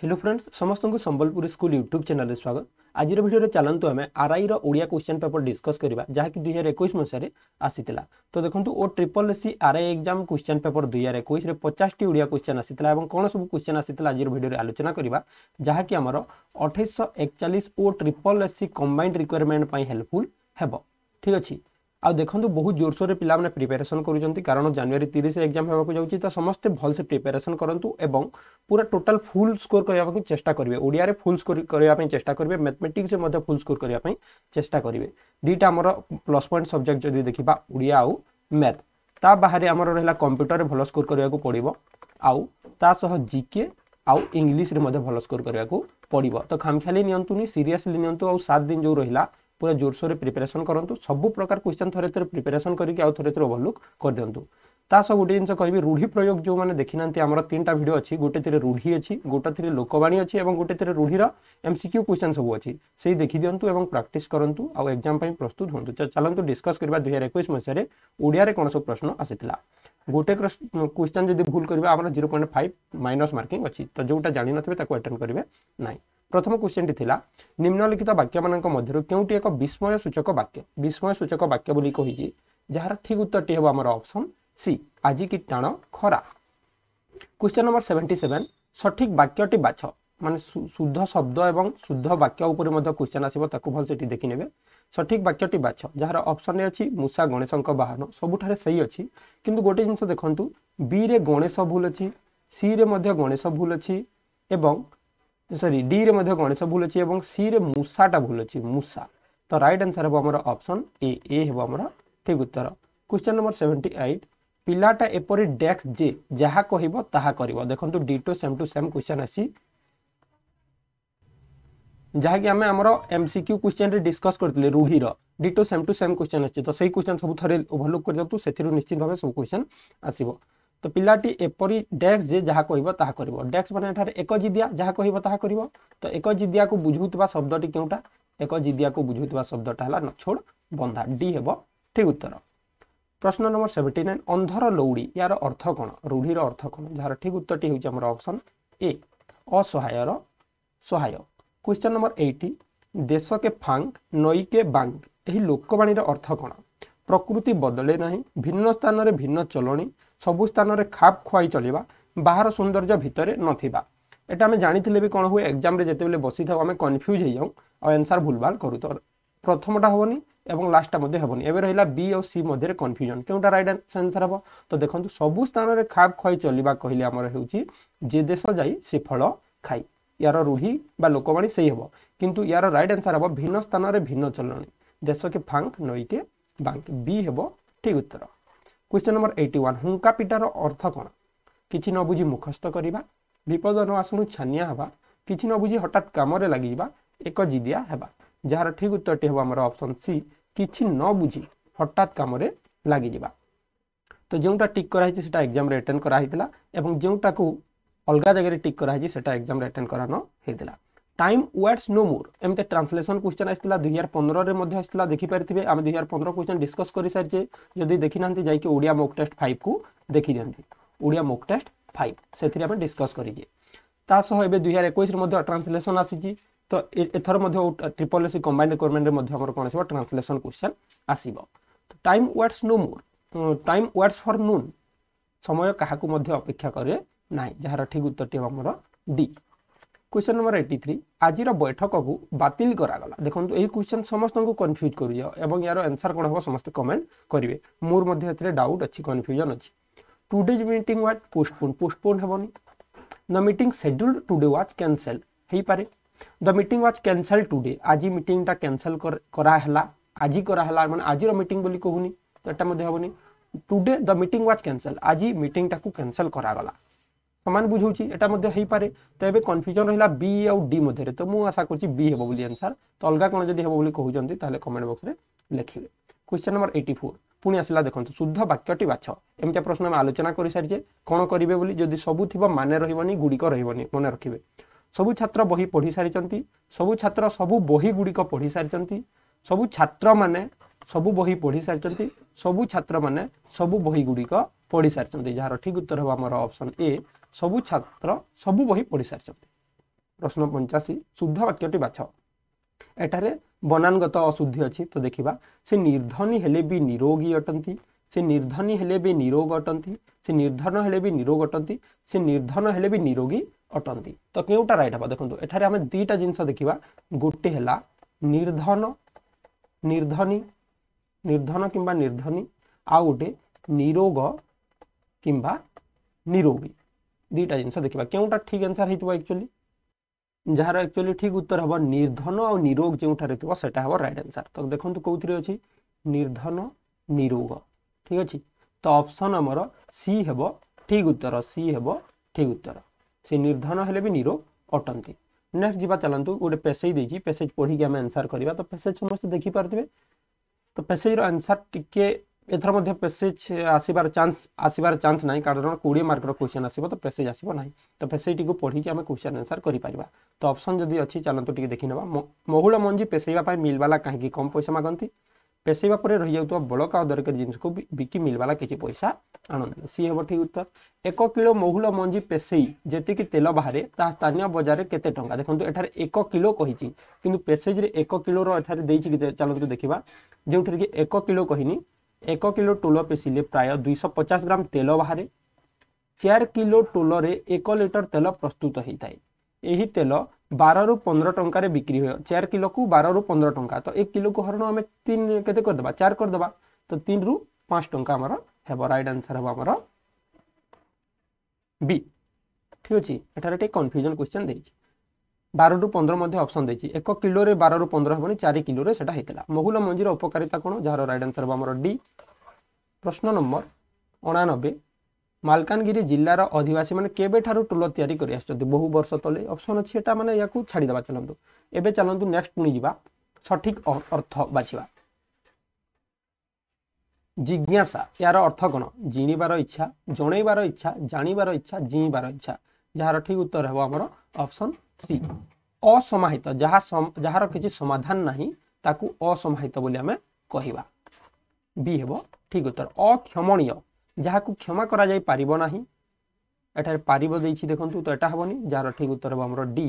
hello friends সমস্ত Sambalpur school YouTube channel স্বাগত আজির ভিডিওরে চালু আমি আরআইর ওড়িয়া কোশ্চেন পেপর ডিসকস করা যা কি দুই হাজার একুশ মশায় আসিলা তো দেখুন O triple S C RI exam question paper দুই হাজার একুশে পচাশটি ওড়িয়া কোশ্চেন আসিলা এবং কোণ সব কোশ্চেন আসিলা আজির ভিডিওরে আলোচনা করা যা কি আমার অঠেইশ একচাশ O triple S C combined requirement পাই হেল্পফুল হব ঠিক আছে ଆଉ ଦେଖନ୍ତୁ ବହୁତ ଜୋରସୋରରେ ପିଲାମାନେ ପ୍ରିପାରେସନ୍ କରୁଛନ୍ତି କାରଣ ଜାନୁଆରୀ ତିରିଶରେ ଏକ୍ଜାମ୍ ହେବାକୁ ଯାଉଛି ତ ସମସ୍ତେ ଭଲସେ ପ୍ରିପାରେସନ୍ କରନ୍ତୁ ଏବଂ ପୁରା ଟୋଟାଲ୍ ଫୁଲ୍ ସ୍କୋର୍ କରିବା ପାଇଁ ଚେଷ୍ଟା କରିବେ ଓଡ଼ିଆରେ ଫୁଲ୍ ସ୍କୋର୍ କରିବା ପାଇଁ ଚେଷ୍ଟା କରିବେ ମ୍ୟାଥମେଟିକ୍ସରେ ମଧ୍ୟ ଫୁଲ୍ ସ୍କୋର୍ କରିବା ପାଇଁ ଚେଷ୍ଟା କରିବେ ଦୁଇଟା ଆମର ପ୍ଲସ୍ ପଏଣ୍ଟ ସବଜେକ୍ଟ ଯଦି ଦେଖିବା ଓଡ଼ିଆ ଆଉ ମ୍ୟାଥ୍ ତା ବାହାରେ ଆମର ରହିଲା କମ୍ପ୍ୟୁଟରରେ ଭଲ ସ୍କୋର୍ କରିବାକୁ ପଡ଼ିବ ଆଉ ତା ସହ ଜିକେ ଆଉ ଇଂଲିଶରେ ମଧ୍ୟ ଭଲ ସ୍କୋର୍ କରିବାକୁ ପଡ଼ିବ ତ ଖାମଖିଆଲି ନିଅନ୍ତୁନି ସିରିୟସଲି ନିଅନ୍ତୁ ଆଉ ସାତ ଦିନ ଯେଉଁ ରହିଲା ପୁରା ଜୋରସୋରରେ ପ୍ରିପାରେସନ୍ କରନ୍ତୁ ସବୁ ପ୍ରକାର କ୍ୱେଶ୍ଚନ୍ ଥରେ ଥରେ ପ୍ରିପାରେସନ୍ କରିକି ଆଉ ଥରେ ଥରେ ଓଭରଲୁକ୍ କରିଦିଅନ୍ତୁ ତା ସହ ଗୋଟେ ଜିନିଷ କହିବି ରୂଢ଼ି ପ୍ରୟୋଗ ଯେଉଁମାନେ ଦେଖିନାହାନ୍ତି ଆମର ତିନିଟା ଭିଡ଼ିଓ ଅଛି ଗୋଟେଥିରେ ରୂଢ଼ି ଅଛି ଗୋଟେଥିରେ ଲୋକବାଣୀ ଅଛି ଏବଂ ଗୋଟେଥିରେ ରୂଢ଼ିର ଏମ୍ସିକ୍ୟୁ କ୍ୱେଶ୍ଚନ୍ ସବୁ ଅଛି ସେଇ ଦେଖିଦିଅନ୍ତୁ ଏବଂ ପ୍ରାକ୍ଟିସ୍ କରନ୍ତୁ ଆଉ ଏକ୍ଜାମ୍ ପାଇଁ ପ୍ରସ୍ତୁତ ହୁଅନ୍ତୁ ଚାଲନ୍ତୁ ଡିସ୍କସ୍ କରିବା ଦୁଇ ହଜାର ଏକୋଇଶ ମସିହାରେ ଓଡ଼ିଆରେ କ'ଣ ସବୁ ପ୍ରଶ୍ନ ଆସିଥିଲା ଗୋଟେ କ୍ୱେଶ୍ଚନ୍ ଯଦି ଭୁଲ କରିବା ଆମର zero point five minus marking ଅଛି ତ ଯେଉଁଟା ଜାଣିନଥିବେ ତାକୁ ଆଟେଣ୍ଡ କରିବେ ନାହିଁ প্রথম কোশ্চেনটি লা নিম্নলিখিত বাক্যমানঙ্ক মধ্যে কেউটি এক বিস্ময় সূচক বাক্য বিস্ময় সূচক বাক্য বলি কহিছি যার ঠিক উত্তরটি হব আমার অপশন সি আজি কি টাণ খরা কোশ্চেন নম্বর সেভেন্টি সেভেন সঠিক বাক্যটি বাছ মানে শুদ্ধ শব্দ এবং শুদ্ধ বাক্য উপরে মধ্যে কোশ্চেন আসব তাকে ভালসে এটি দেখি নেবে সঠিক বাক্যটি বাছ যার অপশনে অছি মূষা গণেশঙ্ক বাহন সবুঠারে সেই অছি কিন্তু গোটে জিনিস দেখুন বি রে গণেশ ভুল অছি সি রে মধ্যে গণেশ ভুল অছি এবং সরি ডি রে মধ্যে গণেশ ভুল অছি এবং সি রে মূষাটা ভুল অছি মূষা তো রাইট আনসার হব আমার অপশন এ এ হব আমার ঠিক উত্তর কোশ্চেন নম্বর সেভেন্টি এইট ପିଲାଟା ଏପରି ଡେସ୍କ ଯେ ଯାହା କହିବ ତାହା କରିବ ଦେଖନ୍ତୁ ditto same to same question ଆସି ଯାହାକି ଆମେ ଆମର ଏମ୍ ସି କ୍ୟୁ କ୍ୱେଶ୍ଚନ୍ରେ ଡିସ୍କସ୍ କରିଥିଲେ ରୁଢ଼ିର ditto same to same question ଆସିଛି ତ ସେଇ କ୍ୱେଶ୍ଚନ୍ ସବୁ ଥରେ ଓଭରଲୁକ୍ କରିଦିଅନ୍ତୁ ସେଥିରୁ ନିଶ୍ଚିତ ଭାବେ ସବୁ କ୍ୱେଶ୍ଚନ୍ ଆସିବ তো ପିଲାଟି ଏପରି ଡେକ୍ସ ଯେ ଯାହା କହିବ ତାହା କରିବ ଡେକ୍ସ ମାନେ ଏଠାରେ ଏକଜିଦିଆ ଯାହା କହିବ ତାହା କରିବ ତ ଏକଜିଦିଆକୁ ବୁଝୁଥିବା ଶବ୍ଦଟି କେଉଁଟା ଏକଜିଦିଆକୁ ବୁଝୁଥିବା ଶବ୍ଦଟା ହେଲା ନଛୋଡ଼ ବନ୍ଧା ଡି ହେବ ଠିକ୍ ଉତ୍ତର ପ୍ରଶ୍ନ ନମ୍ବର ସେଭେଣ୍ଟି ନାଇନ୍ ଅନ୍ଧର ଲଉଡ଼ି ଏହାର ଅର୍ଥ କ'ଣ ରୂଢ଼ିର ଅର୍ଥ କ'ଣ ଯାହାର ଠିକ୍ ଉତ୍ତରଟି ହେଉଛି ଆମର ଅପସନ୍ ଏ ଅସହାୟର ସହାୟ କ୍ୱେଶ୍ଚନ୍ ନମ୍ବର ଏଇଟି ଦେଶକେ ଫାଙ୍ଗ ନଈକେ ବାଙ୍ଗ ଏହି ଲୋକବାଣୀର ଅର୍ଥ କ'ଣ ପ୍ରକୃତି ବଦଳେ ନାହିଁ ଭିନ୍ନ ସ୍ଥାନରେ ଭିନ୍ନ ଚଳଣି ସବୁ ସ୍ଥାନରେ ଖାପ୍ ଖୁଆଇ ଚଳିବା ବାହାର ସୌନ୍ଦର୍ଯ୍ୟ ଭିତରେ ନଥିବା ଏଇଟା ଆମେ ଜାଣିଥିଲେ ବି କ'ଣ ହୁଏ ଏକ୍ଜାମ୍ରେ ଯେତେବେଳେ ବସିଥାଉ ଆମେ କନଫ୍ୟୁଜ୍ ହେଇଯାଉ ଆଉ ଆନ୍ସର୍ ଭୁଲଭାଲ କରୁ ତ ପ୍ରଥମଟା ହେବନି এবং লাস্টটা মধ্যে হবনি এবে রহিলা বি ও সি মধ্যে কনফ্যুজন কেউটা রাইট আনসার হব তো দেখুন সবু স্থানের খাপ খাই চলিবা কহিলে আমার হচ্ছে যে দেশ যাই সে ফল খাই ইয়ার রূঢ়ি বা লোকবাণী সেই হব কিন্তু ইয়ার রাইট আনসার হব ভিন্ন স্থানের ভিন্ন চলণী দেশকে ফাঙ্ক নইকে বাঙ্ক বি হব ঠিক উত্তর କ୍ୱେଶ୍ଚନ୍ ନମ୍ବର ଏଇଟି ୱାନ୍ ହୁଙ୍କା ପିଟାର ଅର୍ଥ କ'ଣ କିଛି ନ ବୁଝି ମୁଖସ୍ଥ କରିବା ବିପଦ ନ ଆସୁଣୁ ଛାନିଆ ହେବା କିଛି ନ ବୁଝି ହଠାତ୍ କାମରେ ଲାଗିଯିବା ଏକ ଜିଦିଆ ହେବା ଯାହାର ଠିକ୍ ଉତ୍ତରଟି ହେବ ଆମର ଅପସନ୍ ସି କିଛି ନ ବୁଝି ହଠାତ୍ କାମରେ ଲାଗିଯିବା ତ ଯେଉଁଟା ଟିକ୍ କରାହେଇଛି ସେଟା ଏକ୍ଜାମ୍ରେ ଆଟେଣ୍ଡ କରାହେଇଥିଲା ଏବଂ ଯେଉଁଟାକୁ ଅଲଗା ଜାଗାରେ ଟିକ୍ କରାହେଇଛି ସେଟା ଏକ୍ଜାମ୍ରେ ଆଟେଣ୍ଡ କରାନ ହେଇଥିଲା টাইম ওয়ার্ডস নো মোর এমতি ট্রান্সলেসন কোশ্চেন আসছিলা দুই হাজার পনেরের মধ্যে আসছিলা দেখিপারিবে আমি দুই হাজার পনেরো কোশ্চেন ডিসকস করে সারিছে যদি দেখি না যাই ওড়িয়া মোক টেস্ট ফাইভ কু দেখি দিকে ওড়িয়া মোক টেস্ট ফাইভ সেটি আমি ডিসকস করিছে তা সহ এবে দুই হাজার একুশের মধ্যে ট্রান্সলেসন আসিছে তো এথর মধ্যে ট্রিপল এসি কম্বাইন্ড রিকোয়ারমেন্টরে মধ্যে আমার কোণ আসবে ট্রান্সলেসন কোশ্চেন আসব time waits no more time waits for none সময় কাহাকু মধ্যে অপেক্ষা করে না যার ঠিক উত্তরটি আমার D question number eighty three आज बैठक को बातिल कराला देखो ये क्वेश्चन समस्त को कन्फ्यूज कर यार आंसर कौन हम समस्त कमेंट करेंगे मोर ए डाउट अच्छी कन्फ्यूजन अच्छी today's meet what postpone postpone हेनी the meeting scheduled today was cancel हो पाए the meet was cancel today आज मीटा कैनसल कराला आज कराला मैंने आज मीट बोली कहूनी तो यहाँ हेनी today the meeting was cancel आज मीटिंगटा को कैनसल करागला ସମାନ ବୁଝାଉଛି ଏଟା ମଧ୍ୟ ହେଇପାରେ ତ ଏବେ କନଫ୍ୟୁଜନ୍ ରହିଲା ବି ଆଉ ଡି ମଧ୍ୟରେ ତ ମୁଁ ଆଶା କରୁଛି ବି ହେବ ବୋଲି ଆନ୍ସାର୍ ତ ଅଲଗା କ'ଣ ଯଦି ହେବ ବୋଲି କହୁଛନ୍ତି ତାହେଲେ କମେଣ୍ଟ ବକ୍ସରେ ଲେଖିବେ କ୍ୱେଶ୍ଚନ୍ ନମ୍ବର ଏଇଟି ଫୋର୍ ପୁଣି ଆସିଲା ଦେଖନ୍ତୁ ଶୁଦ୍ଧ ବାକ୍ୟଟି ବାଛ ଏମିତିଆ ପ୍ରଶ୍ନ ଆମେ ଆଲୋଚନା କରିସାରିଛେ କ'ଣ କରିବେ ବୋଲି ଯଦି ସବୁ ଥିବ ମାନେ ରହିବନି ଗୁଡ଼ିକ ରହିବନି ମନେ ରଖିବେ ସବୁ ଛାତ୍ର ବହି ପଢ଼ି ସାରିଛନ୍ତି ସବୁ ଛାତ୍ର ସବୁ ବହି ଗୁଡ଼ିକ ପଢ଼ି ସାରିଛନ୍ତି ସବୁ ଛାତ୍ରମାନେ ସବୁ ବହି ପଢ଼ି ସାରିଛନ୍ତି ସବୁ ଛାତ୍ରମାନେ ସବୁ ବହି ଗୁଡ଼ିକ ପଢ଼ି ସାରିଛନ୍ତି ଯାହାର ଠିକ୍ ଉତ୍ତର ହେବ ଆମର ଅପସନ୍ ଏ सब छात्र सब बही पढ़ी सारी प्रश्न पंचाशी शुद्ध वाक्यटी बाछ एटारे बनानगत अशुद्धि अच्छी तो देखा से निर्धनी हेले भी निरोगी अटंती से निर्धनी हेले भी निरोग अटंती से निर्धन हेले भी निरोग अटंती से निर्धन हेले भी निरोगी अटंती तो क्योंटा रईट हाँ देखो एठार आम जिनस देखा गोटे है निर्धन निर्धनी निर्धन किंवा निर्धनी आउ गोटे निरोग किंवा निरोगी দুইটা জিনিস দেখিবা কেউটা ঠিক আনসার হইতিব একচুয়ালি ଯାହାର ଆକ୍ଚୁଆଲି ଠିକ୍ ଉତ୍ତର ହେବ ନିର୍ଦ୍ଧନ ଆଉ ନିରୋଗ ଯେଉଁଠାରେ ଥିବ ସେଟା ହେବ ରାଇଟ୍ ଆନ୍ସର୍ ତ ଦେଖନ୍ତୁ କେଉଁଥିରେ ଅଛି ନିର୍ଦ୍ଧନ ନିରୋଗ ଠିକ୍ ଅଛି ତ ଅପସନ୍ ଆମର ସି ହେବ ଠିକ୍ ଉତ୍ତର ସି ହେବ ଠିକ୍ ଉତ୍ତର ସେ ନିର୍ଦ୍ଧନ ହେଲେ ବି ନିରୋଗ ଅଟନ୍ତି ନେକ୍ସଟ ଯିବା ଚାଲନ୍ତୁ ଗୋଟେ ପେସେଜ୍ ଦେଇଛି ପେସେଜ୍ ପଢ଼ିକି ଆମେ ଆନ୍ସର୍ କରିବା ତ ପେସେଜ୍ ସମସ୍ତେ ଦେଖିପାରୁଥିବେ ତ ପେସେଜ୍ର ଆନ୍ସର୍ ଟିକେ ଏଥର ମଧ୍ୟ ପେସେଜ୍ ଆସିବାର ଚାନ୍ସ ଆସିବାର ଚାନ୍ସ ନାହିଁ କାରଣ କୋଡ଼ିଏ ମାର୍କର କ୍ୱେଶ୍ଚନ୍ ଆସିବ ତ ପେସେଜ୍ ଆସିବ ନାହିଁ ତ ପେସେଜ୍ଟିକୁ ପଢ଼ିକି ଆମେ କ୍ୱେଶ୍ଚନ୍ ଆନ୍ସର୍ କରିପାରିବା ତ ଅପସନ୍ ଯଦି ଅଛି ଚାଲନ୍ତୁ ଟିକେ ଦେଖିନେବା ମହୁଳ ମଞ୍ଜି ପେଷେଇବା ପାଇଁ ମିଲବାଲା କାହିଁକି କମ୍ ପଇସା ମାଗନ୍ତି ପେଷେଇବା ପରେ ରହିଯାଉଥିବା ବଳକା ଦରକାରୀ ଜିନିଷକୁ ବିକି ମିଲବାଲା କିଛି ପଇସା ଆଣନ୍ତି ସିଏ ହେବ ଠିକ୍ ଉତ୍ତର ଏକ କିଲୋ ମହୁଳ ମଞ୍ଜି ପେଷେଇ ଯେତିକି ତେଲ ବାହାରେ ତାହା ସ୍ଥାନୀୟ ବଜାରରେ କେତେ ଟଙ୍କା ଦେଖନ୍ତୁ ଏଠାରେ ଏକ କିଲୋ କହିଛି କିନ୍ତୁ ପେସେଜ୍ରେ ଏକ କିଲୋର ଏଠାରେ ଦେଇଛି ଚାଲନ୍ତୁ ଦେଖିବା ଯେଉଁଥିରେ କି ଏକ କିଲୋ କହିନି ଏକ କିଲୋ ଟୋଲ ପେଶିଲେ ପ୍ରାୟ ଦୁଇଶହ ପଚାଶ ଗ୍ରାମ ତେଲ ବାହାରେ ଚାରି କିଲୋ ଟୋଲରେ ଏକ ଲିଟର ତେଲ ପ୍ରସ୍ତୁତ ହୋଇଥାଏ ଏହି ତେଲ ବାରରୁ ପନ୍ଦର ଟଙ୍କାରେ ବିକ୍ରି ହୁଏ ଚାରି କିଲୋକୁ ବାରରୁ ପନ୍ଦର ଟଙ୍କା ତ ଏକ କିଲୋକୁ ହରଣ ଆମେ ତିନି କେତେ କରିଦେବା ଚାରି କରିଦେବା ତ ତିନିରୁ ପାଞ୍ଚ ଟଙ୍କା ଆମର ହେବ ରାଇଟ୍ ଆନ୍ସର୍ ହେବ ଆମର ବି ଠିକ୍ ଅଛି ଏଠାରେ ଟିକେ କନଫ୍ୟୁଜନ୍ କ୍ୱେଶ୍ଚନ୍ ଦେଇଛି ବାରରୁ ପନ୍ଦର ମଧ୍ୟ ଅପସନ୍ ଦେଇଛି ଏକ କିଲୋରେ ବାରରୁ ପନ୍ଦର ହେବନି ଚାରି କିଲୋରେ ସେଟା ହେଇଥିଲା ମହୁଲ ମଞ୍ଜିର ଉପକାରିତା କ'ଣ ଯାହାର ରାଇଟ୍ ଆନ୍ସର୍ ହେବ ଆମର ଡି ପ୍ରଶ୍ନ ନମ୍ବର ଅଣାନବେ ମାଲକାନଗିରି ଜିଲ୍ଲାର ଅଧିବାସୀମାନେ କେବେଠାରୁ ଟୁଲ ତିଆରି କରି ଆସିଛନ୍ତି ବହୁ ବର୍ଷ ତଳେ ଅପସନ୍ ଅଛି ଏଇଟା ମାନେ ଏହାକୁ ଛାଡ଼ିଦେବା ଚାଲନ୍ତୁ ଏବେ ଚାଲନ୍ତୁ ନେକ୍ସଟ ପୁଣିଯିବା ସଠିକ୍ ଅର୍ଥ ବାଛିବା ଜିଜ୍ଞାସା ଏହାର ଅର୍ଥ କ'ଣ ଜିଣିବାର ଇଚ୍ଛା ଜଣେଇବାର ଇଚ୍ଛା ଜାଣିବାର ଇଚ୍ଛା ଜିଇଁବାର ଇଚ୍ଛା ଯାହାର ଠିକ୍ ଉତ୍ତର ହେବ ଆମର ଅପସନ୍ সি অসমাহিত যাহা যাহার কিছু সমাধান না তাকে অসমাহিত বলে আমি কহবা বি হব ঠিক উত্তর অক্ষমণীয় যাহাকে ক্ষমা করা যাই পারিব না এঠার পারিব দিয়েছি দেখুন তো এটা হবনি যার ঠিক উত্তর হব আমার ডি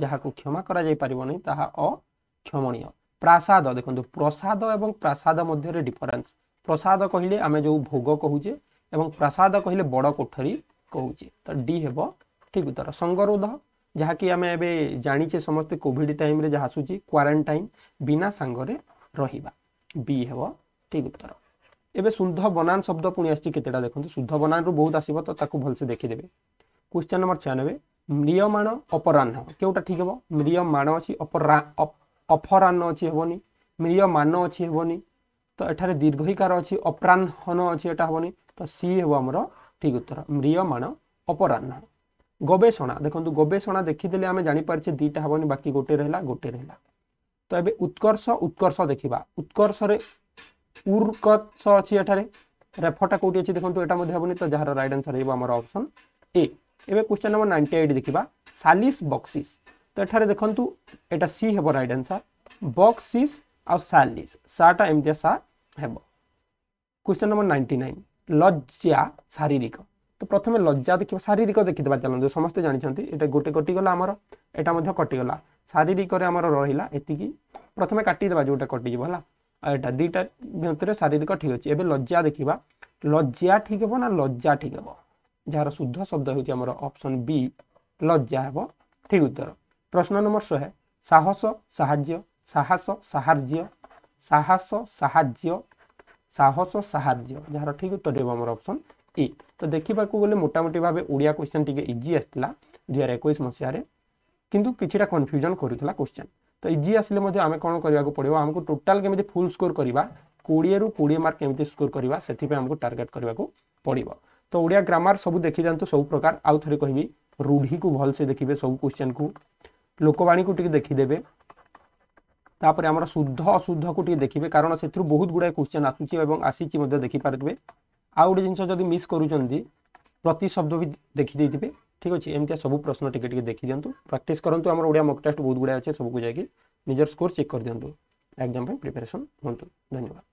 যাহাকে ক্ষমা করা যাই পারিব না তাহা অক্ষমণীয় প্রাসাদ দেখুন প্রসাদ এবং প্রাসাদ মধ্যে ডিফরেন্স প্রসাদ কহিলে আমি যে ভোগ কহুছে এবং প্রাসাদ কহিলে বড় কোঠরি কহুছে তো ডি হব ঠিক উত্তর সঙ্গরোধ ଯାହାକି ଆମେ ଏବେ ଜାଣିଛେ ସମସ୍ତେ କୋଭିଡ଼ ଟାଇମ୍ରେ ଯାହା ଆସୁଛି କ୍ୱାରେଣ୍ଟାଇନ୍ ବିନା ସାଙ୍ଗରେ ରହିବା ବି ହେବ ଠିକ୍ ଉତ୍ତର ଏବେ ଶୁଦ୍ଧ ବନାନ ଶବ୍ଦ ପୁଣି ଆସିଛି କେତେଟା ଦେଖନ୍ତୁ ଶୁଦ୍ଧ ବନାନରୁ ବହୁତ ଆସିବ ତ ତାକୁ ଭଲସେ ଦେଖିଦେବେ କ୍ୱେଶ୍ଚନ୍ ନମ୍ବର ଛୟାନବେ ମ୍ରିୟମାଣ ଅପରାହ୍ନ କେଉଁଟା ଠିକ୍ ହେବ ମ୍ରିୟମାଣ ଅଛି ଅପରା ଅପରାହ୍ନ ଅଛି ହେବନି ମ୍ରିୟମାନ ଅଛି ହେବନି ତ ଏଠାରେ ଦୀର୍ଘଇକାର ଅଛି ଅପରାହ୍ନ ଅଛି ଏଟା ହେବନି ତ ସି ହେବ ଆମର ଠିକ୍ ଉତ୍ତର ମ୍ରିୟମାଣ ଅପରାହ୍ନ গবেষণা দেখুন গবেষণা দেখিদেলে আমি জাঁপারছে দুইটা হবনি বাকি গোটে রহলা গোটে রহলা তো এবে উৎকর্ষ উৎকর্ষ দেখিবা উৎকর্ষরে উর্কর্ষ অছি এঠারে রেফটা কোটি অছি দেখুন এটা মধ্যে হবনি তো যার রাইট আনসার হইব আমার অপশন এ এবে কোশ্চেন নম্বর 98 দেখিবা সালিস বক্সিস তো এঠারে দেখুন এটা সি হব রাইট আনসার বক্সিস আর সালিস সাটা এমতিয়া সা হব কোশ্চেন নম্বর 99 লজ্জা শারীরিক তো প্রথমে লজ্জা দেখিবা শারীরিক দেখিদেবা ଚାଲନ୍ତୁ ସମସ୍ତେ ଜାଣିଛନ୍ତି ଏଇଟା ଗୋଟେ କଟିଗଲା ଆମର ଏଇଟା ମଧ୍ୟ କଟିଗଲା ଶାରୀରିକରେ ଆମର ରହିଲା ଏତିକି ପ୍ରଥମେ କାଟିଦେବା ଯେଉଁଟା କଟିଯିବ ହେଲା ଆଉ ଏଇଟା ଦୁଇଟା ଭିତରେ ଶାରୀରିକ ଠିକ୍ ଅଛି ଏବେ ଲଜ୍ଜା ଦେଖିବା ଲଜ୍ଜା ଠିକ୍ ହେବ ନା ଲଜ୍ଜା ଠିକ୍ ହେବ ଯାହାର ଶୁଦ୍ଧ ଶବ୍ଦ ହେଉଛି ଆମର ଅପସନ୍ ବି ଲଜ୍ଜା ହେବ ଠିକ୍ ଉତ୍ତର ପ୍ରଶ୍ନ ନମ୍ବର ଶହେ ସାହସ ସାହାଯ୍ୟ ସାହସ ସାହାଯ୍ୟ ସାହସ ସାହାଯ୍ୟ ସାହସ ସାହାଯ୍ୟ ଯାହାର ଠିକ୍ ଉତ୍ତର ହେବ ଆମର ଅପସନ୍ ए तो देखिबाकू बोले मोटा मोटी ভাবে उडिया क्वेश्चन ᱴିକେ ইজি আসিলা 2021 মৎসারে কিন্তু কিছিটা কনফিউশন করু থলা কোশ্চেন তো ইজি আসিলে মধ্যে আমি কোন করিবাক পড়িব হামকো টোটাল কেমতে ফুল স্কোর করিবা 20 रु 20 মার্ক কেমতে স্কোর করিবা সেতি পে হামকো টার্গেট করিবা কো পড়িব তো উडिया গ্রামার সব দেখি জানতো সব প্রকার আউ থরি কইবি রুঢ়ি কো ভাল সে দেখিবে সব কোশ্চেন কো লোকবাণী কো ᱴିକେ দেখি দেবে তাপরে আমরা শুদ্ধ অশুদ্ধ কো ᱴିକେ দেখিবে কারণ সেত্রু বহুত গুড়াই কোশ্চেন আসুচি এবং আসিচি মধ্যে দেখি পারিব আউ গোটে জিনিস যদি মিস করুছেন প্রতি শব্দ বি দেখিদেইথিবে ঠিক আছে এমতি সব প্রশ্ন টিকে টিকে দেখি দিও প্রাকটিস করতু আমার ওড়িয়া মক টেস্ট বহুত গুড়া আছে সবুক যাই নিজের স্কোর চেক করে দিও এক্সাম প্রিপারেসন হুম ধন্যবাদ